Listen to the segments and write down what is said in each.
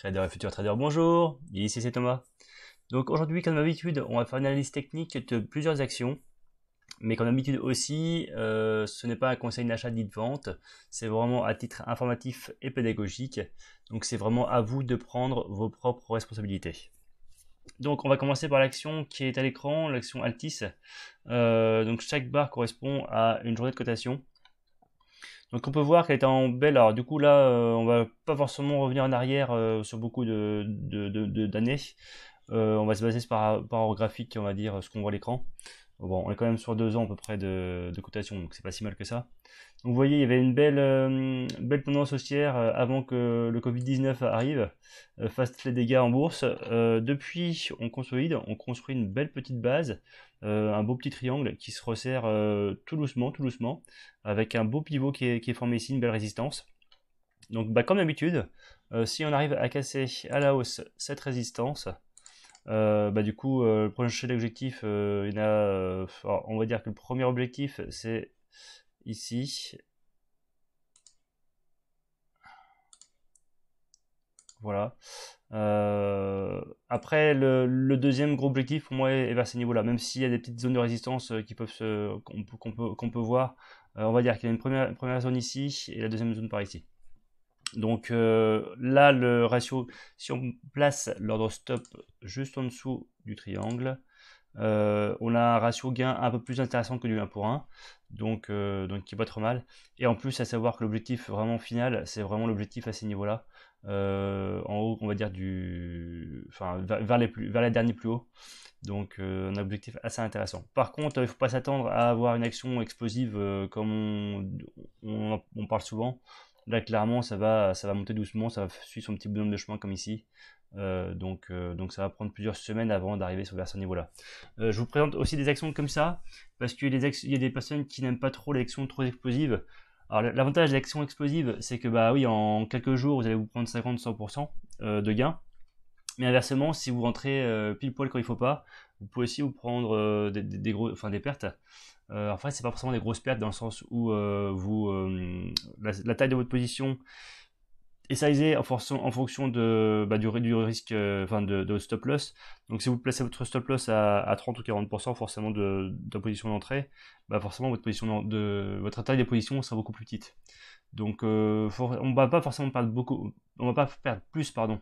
Trader et Futur Trader bonjour, ici c'est Thomas. Donc aujourd'hui, comme d'habitude, on va faire une analyse technique de plusieurs actions. Mais comme d'habitude aussi, euh, ce n'est pas un conseil d'achat ni de vente, c'est vraiment à titre informatif et pédagogique. Donc c'est vraiment à vous de prendre vos propres responsabilités. Donc on va commencer par l'action qui est à l'écran, l'action Altis. Euh, donc chaque barre correspond à une journée de cotation. Donc on peut voir qu'elle est en belle. Alors du coup là, euh, on va pas forcément revenir en arrière euh, sur beaucoup d'années. De, euh, on va se baser par rapport au graphique, on va dire, ce qu'on voit à l'écran. Bon, on est quand même sur deux ans à peu près de, cotation, donc c'est pas si mal que ça. vous voyez, il y avait une belle, euh, belle tendance haussière euh, avant que le Covid-19 arrive, euh, fasse les dégâts en bourse. Euh, depuis, on consolide, on construit une belle petite base, un beau petit triangle qui se resserre tout doucement, tout doucement, avec un beau pivot qui est, qui est formé ici, une belle résistance. Donc bah, comme d'habitude, si on arrive à casser à la hausse cette résistance, euh, bah, du coup, euh, le premier objectif, euh, a, on va dire que le premier objectif, c'est ici. Voilà. après, le, deuxième gros objectif pour moi est, vers ces niveaux-là, même s'il y a des petites zones de résistance qui peuvent qu'on peut, qu'on peut, voir. on va dire qu'il y a une première, une première zone ici et la deuxième zone par ici. Donc euh, là, le ratio, si on place l'ordre stop juste en dessous du triangle, euh, on a un ratio gain un peu plus intéressant que du 1 pour 1, donc, euh, donc qui va trop mal. Et en plus, à savoir que l'objectif vraiment final, c'est vraiment l'objectif à ces niveaux-là, en haut, on va dire du, enfin vers, les plus, vers derniers plus hauts. Donc un objectif assez intéressant. Par contre, il ne faut pas s'attendre à avoir une action explosive comme on, on, parle souvent. Là, clairement, ça va, ça va monter doucement, ça va suivre son petit bonhomme de chemin comme ici. Euh, donc, euh, donc ça va prendre plusieurs semaines avant d'arriver vers ce niveau-là. Euh, je vous présente aussi des actions comme ça, parce qu'il y, a des personnes qui n'aiment pas trop les actions trop explosives. Alors l'avantage des actions explosives, c'est que bah oui, en quelques jours, vous allez vous prendre 50-100% de gains. Mais inversement, si vous rentrez pile poil quand il faut pas, vous pouvez aussi vous prendre des, gros, enfin, des pertes. Euh, fait, c'est pas forcément des grosses pertes dans le sens où euh, vous euh, la, taille de votre position est sizée en fonction, de, bah, du, risque, euh, de, stop loss. Donc, si vous placez votre stop loss à, 30 ou 40% forcément de, position d'entrée, bah, forcément votre taille de position sera beaucoup plus petite. Donc, on va pas forcément perdre beaucoup, on va pas perdre plus, pardon,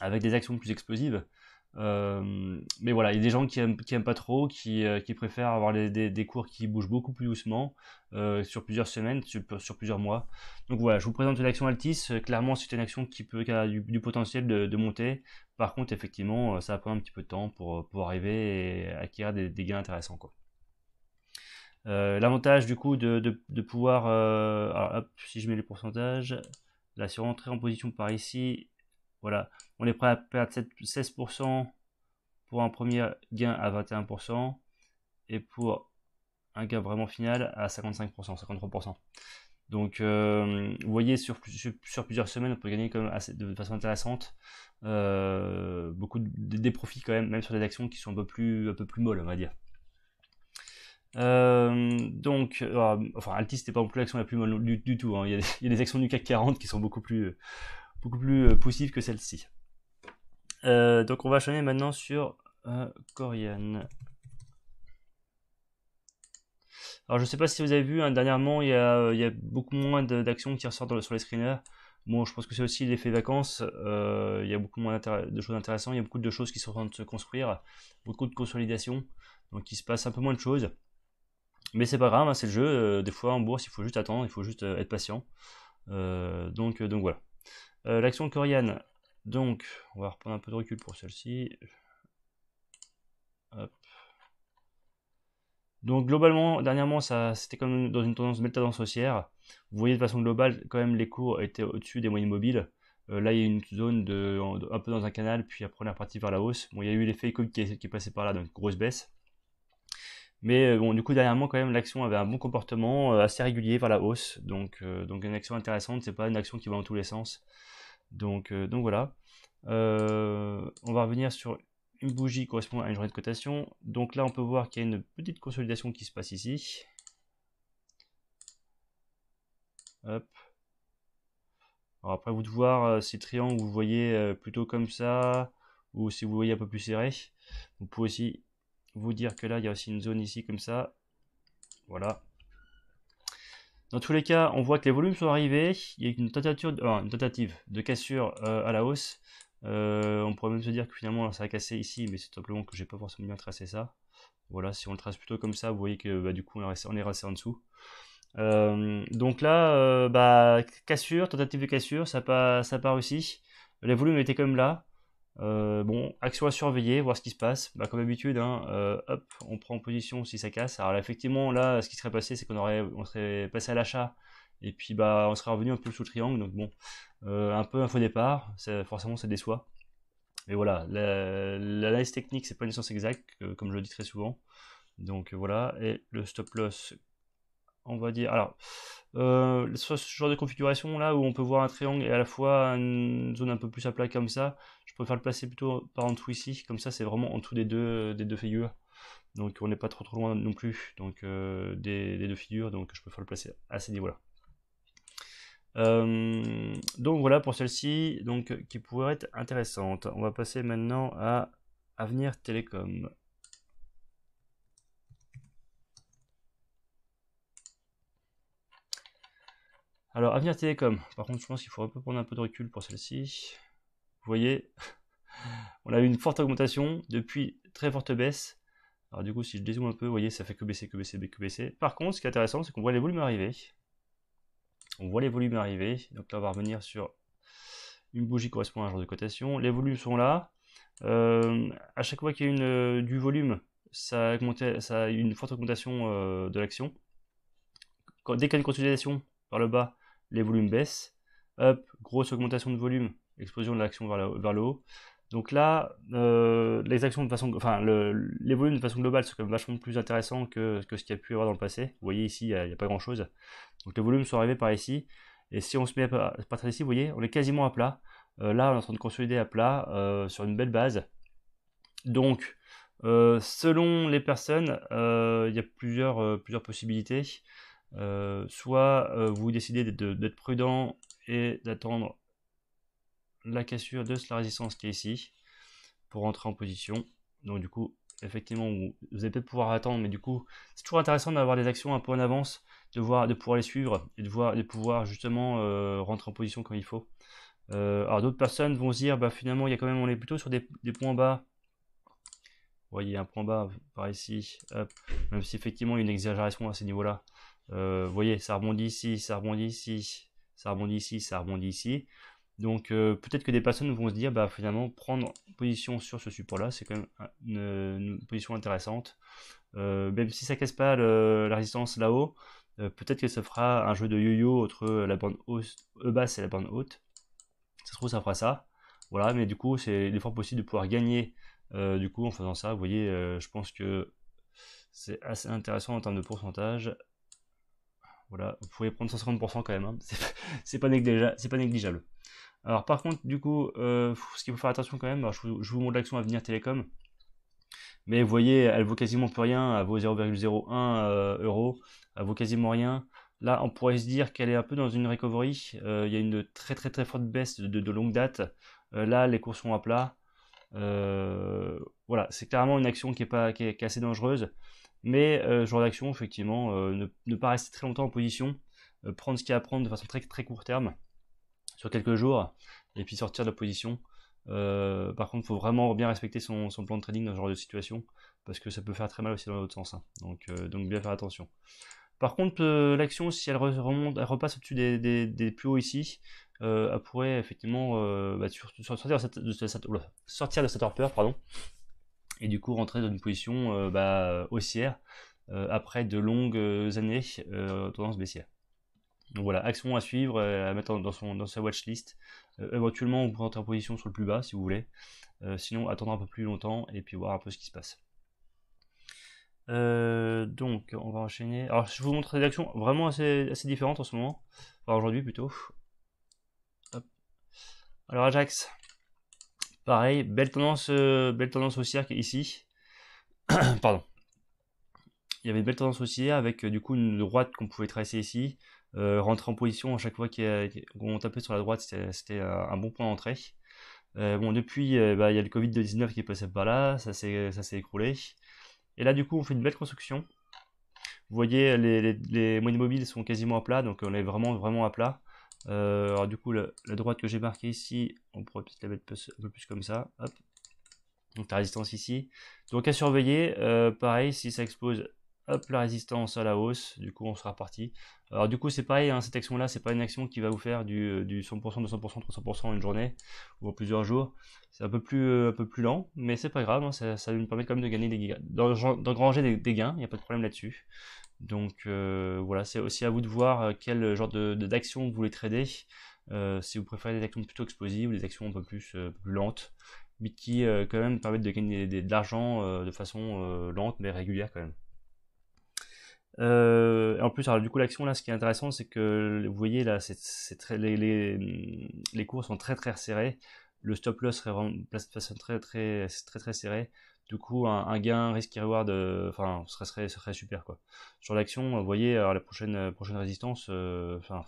avec des actions plus explosives. Euh, mais voilà, il y a des gens qui n'aiment aiment pas trop, qui, euh, préfèrent avoir des, cours qui bougent beaucoup plus doucement, euh, sur plusieurs semaines, sur, plusieurs mois. Donc voilà, je vous présente l'action action Altis. Clairement, c'est une action qui, peut, a du, potentiel de, monter. Par contre, effectivement, ça prend un petit peu de temps pour, arriver et acquérir des, gains intéressants. L'avantage du coup de, pouvoir... alors hop, si je mets les pourcentages, là sur en position par ici, voilà, on est prêt à perdre 16% pour un premier gain à 21% et pour un gain vraiment final à 55%, 53%. Donc, euh, vous voyez, sur, sur, plusieurs semaines, on peut gagner de façon intéressante euh, beaucoup de, des profits quand même, même sur des actions qui sont un peu plus, un peu plus molles, on va dire. Euh, donc, enfin, Altis, n'était pas non plus l'action la plus molle du, tout. Hein. il, y a des, actions du CAC 40 qui sont beaucoup plus, beaucoup plus euh, poussive que celle-ci. Euh, donc on va changer maintenant sur euh, Alors je sais pas si vous avez vu, hein, dernièrement il y, a, beaucoup moins d'actions qui ressortent sur les screeners. Bon, je pense que c'est aussi l'effet vacances. Euh, il y a beaucoup moins de choses intéressantes. Il y a beaucoup de choses qui sont en train de se construire, beaucoup de consolidation. Donc il se passe un peu moins de choses. Mais c'est pas grave, hein, c'est le jeu. Des fois en bourse, il faut juste attendre, il faut juste être patient. donc, donc voilà. Euh, l'action coréenne. Donc, on va reprendre un peu de recul pour celle-ci. Donc globalement, dernièrement, ça c'était comme dans une tendance méta haussière. Vous voyez de façon globale, quand même, les cours étaient au-dessus des moyennes mobiles. Euh, là, il y a une zone de, un peu dans un canal, puis après, on a partie vers la hausse. Bon, il y a eu l'effet Covid qui qui est passé par là, donc grosse baisse. Mais euh, bon, du coup, derrière moi quand même, l'action avait un bon comportement euh, assez régulier vers la hausse. Donc, euh, donc une action intéressante, c'est pas une action qui va dans tous les sens. Donc, donc voilà. on va revenir sur une bougie qui correspond à une journée de cotation. Donc là, on peut voir qu'il y a une petite consolidation qui se passe ici. Hop. après, vous de voir ces triangles, vous voyez plutôt comme ça, ou si vous voyez un peu plus serré. Vous pouvez aussi vous dire que là, il y a aussi une zone ici comme ça. Voilà. Dans tous les cas, on voit que les volumes sont arrivés. Il y a une tentative, tentative de cassure euh, à la hausse. Euh, on pourrait même se dire que finalement, ça a cassé ici, mais c'est simplement que j'ai pas forcément bien tracé ça. Voilà, si on le trace plutôt comme ça, vous voyez que bah, du coup, on est resté, en dessous. Euh, donc là, bah, cassure, tentative de cassure, ça n'a pas, réussi. Les volumes étaient quand même là. Euh, bon, action à surveiller, voir ce qui se passe. Bah, comme d'habitude, hein, euh, hop, on prend position si ça casse. Alors effectivement, là, ce qui serait passé, c'est qu'on aurait, on serait passé à l'achat. Et puis, bah, on serait revenu un peu sous le triangle. Donc bon, euh, un peu un faux départ. forcément, ça déçoit. Mais voilà, l'analyse technique, c'est pas une science exacte, comme je le dis très souvent. Donc voilà, et le stop loss, on va dire. Alors, euh, ce genre de configuration là où on peut voir un triangle et à la fois une zone un peu plus à plat comme ça, je préfère le placer plutôt par en dessous ici, comme ça c'est vraiment en dessous des deux, des deux figures. Donc on n'est pas trop trop loin non plus donc, euh, des, deux figures, donc je préfère le placer à ces niveaux là. Euh, donc voilà pour celle-ci donc qui pourrait être intéressante. On va passer maintenant à Avenir Télécom. Alors, Avenir Télécom. Par contre, je pense qu'il faudrait prendre un peu de recul pour celle-ci. Vous voyez, on a eu une forte augmentation, depuis très forte baisse. Alors du coup, si je dézoome un peu, vous voyez, ça fait que baisser, que baisser, que baisser. Par contre, ce qui est intéressant, c'est qu'on voit les volumes arriver. On voit les volumes arriver. Donc là, on va revenir sur une bougie qui correspond à un genre de cotation. Les volumes sont là. Euh, à chaque fois qu'il y a une, euh, du volume, ça a, augmenté, une forte augmentation euh, de l'action. Dès qu'il y a une consolidation par le bas, les volumes baissent. Up, grosse augmentation de volume, explosion de l'action vers, le haut. Donc là, euh, les actions de façon, enfin, les volumes de façon globale sont quand même vachement plus intéressants que, ce qu'il y a pu y avoir dans le passé. Vous voyez ici, il n'y a, pas grand chose. Donc les volumes sont arrivés par ici. Et si on se met à partir ici, vous voyez, on est quasiment à plat. Euh, là, on est en train de consolider à plat euh, sur une belle base. Donc, selon les personnes, il y a plusieurs, plusieurs possibilités. Euh, soit euh, vous décidez d'être prudent et d'attendre la cassure de la résistance qui est ici pour entrer en position. Donc du coup, effectivement, vous, allez peut-être pouvoir attendre, mais du coup, c'est toujours intéressant d'avoir des actions un peu en avance, de, voir, de pouvoir les suivre et de, voir, de pouvoir justement euh, rentrer en position quand il faut. alors d'autres personnes vont se dire, bah, finalement, il y a quand même, on est plutôt sur des, points bas vous voyez un point bas par ici, même si effectivement il y a une exagération à ces niveaux-là, euh, vous voyez, ça rebondit ici, ça rebondit ici, ça rebondit ici, ça rebondit ici. Donc euh, peut-être que des personnes vont se dire, bah, finalement, prendre position sur ce support-là, c'est quand même une, position intéressante. Euh, même si ça casse pas la résistance là-haut, peut-être que ça fera un jeu de yo-yo entre la bande basse et la bande haute. Ça se trouve, ça fera ça. Voilà, mais du coup, c'est l'effort possible de pouvoir gagner du coup en faisant ça. Vous voyez, je pense que c'est assez intéressant en termes de pourcentage. Voilà, vous pouvez prendre 150% quand même, hein. c'est pas, négligeable. Alors par contre, du coup, euh, ce qu'il faut faire attention quand même, je, vous, montre l'action à venir Télécom, mais vous voyez, elle vaut quasiment plus rien, elle vaut 0,01 euh, euro, elle vaut quasiment rien. Là, on pourrait se dire qu'elle est un peu dans une recovery, euh, il y a une très très très forte baisse de, longue date, là les cours sont à plat. voilà, c'est clairement une action qui est, pas, qui est assez dangereuse. Mais euh, genre d'action, effectivement, euh, ne, pas rester très longtemps en position, euh, prendre ce qu'il y a à prendre de façon très, très court terme, sur quelques jours, et puis sortir de la position. par contre, il faut vraiment bien respecter son, plan de trading dans ce genre de situation, parce que ça peut faire très mal aussi dans l'autre sens. Hein. Donc, donc bien faire attention. Par contre, l'action, si elle remonte, elle repasse au-dessus des, plus hauts ici, elle pourrait effectivement bah, sortir, de cette, de torpeur, pardon, et du coup rentrer dans une position euh, bah, haussière euh, après de longues euh, années tendance baissière. Donc voilà, action à suivre, à mettre dans, son, dans sa watchlist. éventuellement, vous pouvez rentrer en position sur le plus bas si vous voulez. sinon, attendre un peu plus longtemps et puis voir un peu ce qui se passe. donc, on va enchaîner. Alors, je vous montre des actions vraiment assez, assez différentes en ce moment. Enfin, aujourd'hui plutôt. Alors, Ajax. Pareil, belle tendance, euh, belle tendance haussière ici. Pardon. Il y avait une belle tendance haussière avec euh, du coup une droite qu'on pouvait tracer ici. Euh, rentrer en position à chaque fois qu'on tapait sur la droite, c'était un bon point d'entrée. bon, depuis, bah, il y a le Covid-19 qui est passé par là, ça s'est écroulé. Et là, du coup, on fait une belle construction. Vous voyez, les, les, mobiles sont quasiment à plat, donc on est vraiment, vraiment à plat. Euh, alors du coup, la, droite que j'ai marquée ici, on pourrait peut-être la mettre un peu plus comme ça. Hop. Donc la résistance ici. Donc à surveiller, euh, pareil, si ça expose hop, la résistance à la hausse, du coup on sera parti. Alors du coup c'est pareil, hein, cette action-là, c'est pas une action qui va vous faire du, 100%, 200%, 300% en une journée ou en plusieurs jours. C'est un, peu plus, euh, un peu plus lent, mais c'est pas grave, hein, ça, nous permet quand même de gagner des d'engranger des, des gains, il n'y a pas de problème là-dessus. Donc euh, voilà, c'est aussi à vous de voir euh, quel genre de, d'action vous voulez trader. Euh, si vous préférez des actions plutôt explosives, des actions un peu plus, lentes, mais qui quand même permettent de gagner de, l'argent de façon lente mais régulière quand même. en plus, du coup, l'action là, ce qui est intéressant, c'est que vous voyez là, les, cours sont très très serrés. Le stop loss est vraiment de façon très très très très serré. Du coup, un, gain risque-reward, euh, enfin, ce serait, super quoi. Sur l'action, euh, vous voyez, la prochaine, euh, prochaine résistance, enfin,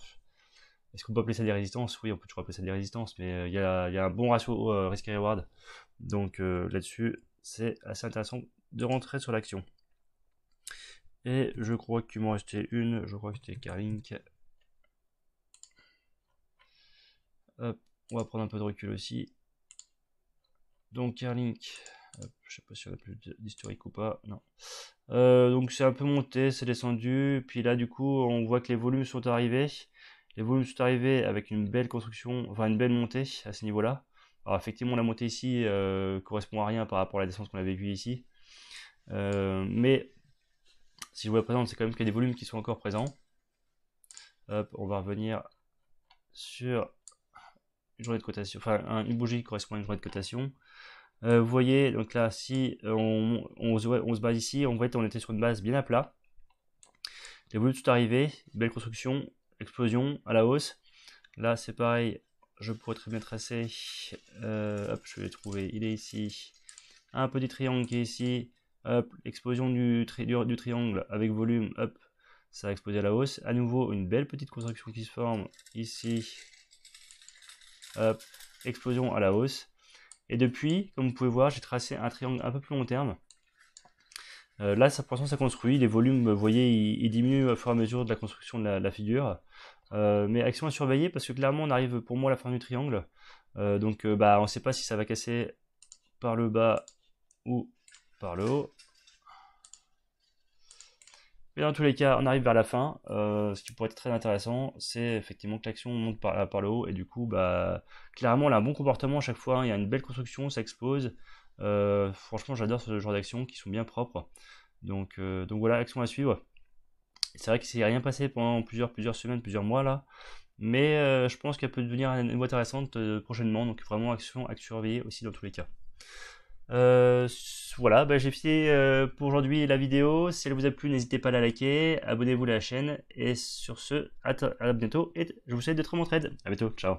est-ce qu'on peut appeler ça des résistances Oui, on peut toujours appeler ça des résistances, mais il y, a, un bon ratio risque-reward. Donc là-dessus, c'est assez intéressant de rentrer sur l'action. Et je crois qu'il m'en restait une, je crois que c'était Carlink. Hop, on va prendre un peu de recul aussi. Donc Carlink, je sais pas si on a plus d'historique ou pas, non. Euh, donc c'est un peu monté, c'est descendu, puis là du coup on voit que les volumes sont arrivés. Les volumes sont arrivés avec une belle construction, enfin une belle montée à ce niveau-là. Alors effectivement la montée ici euh, correspond à rien par rapport à la descente qu'on avait vue ici. Euh, mais si je vous la présente, c'est quand même qu'il y a des volumes qui sont encore présents. Hop, on va revenir sur une journée de cotation, enfin une bougie qui correspond à une journée de cotation. Euh, vous voyez, donc là, si euh, on, se, base ici, en fait, on était sur une base bien à plat. J'ai voulu tout arriver, belle construction, explosion à la hausse. Là, c'est pareil, je pourrais très bien tracer. Euh, hop, je vais trouver, il est ici. Un petit triangle qui est ici. Hop, explosion du, du triangle avec volume, hop, ça a explosé à la hausse. À nouveau, une belle petite construction qui se forme ici. Hop, explosion à la hausse. Et depuis, comme vous pouvez voir, j'ai tracé un triangle un peu plus long terme. Euh, là, ça, pour ça construit. Les volumes, vous voyez, ils, diminuent au fur et à mesure de la construction de la, figure. Euh, mais action à surveiller parce que clairement, on arrive pour moi à la fin du triangle. Euh, donc, bah, on ne sait pas si ça va casser par le bas ou par le haut. Mais dans tous les cas, on arrive vers la fin. Euh, ce qui pourrait être très intéressant, c'est effectivement que l'action monte par, le haut. Et du coup, bah, clairement, a un bon comportement à chaque fois. Hein. Il y a une belle construction, ça explose. Euh, franchement, j'adore ce genre d'action qui sont bien propres. Euh, donc, voilà, action à suivre. C'est vrai qu'il s'est rien passé pendant plusieurs, semaines, plusieurs mois là. Mais je pense qu'elle peut devenir une intéressante prochainement. Donc vraiment, action à surveiller aussi dans tous les cas. Euh, voilà, bah, j'ai fini euh, pour aujourd'hui la vidéo. Si elle vous a plu, n'hésitez pas à la liker, abonnez-vous à la chaîne. Et sur ce, à, bientôt et je vous souhaite d'être mon trade. À bientôt, ciao.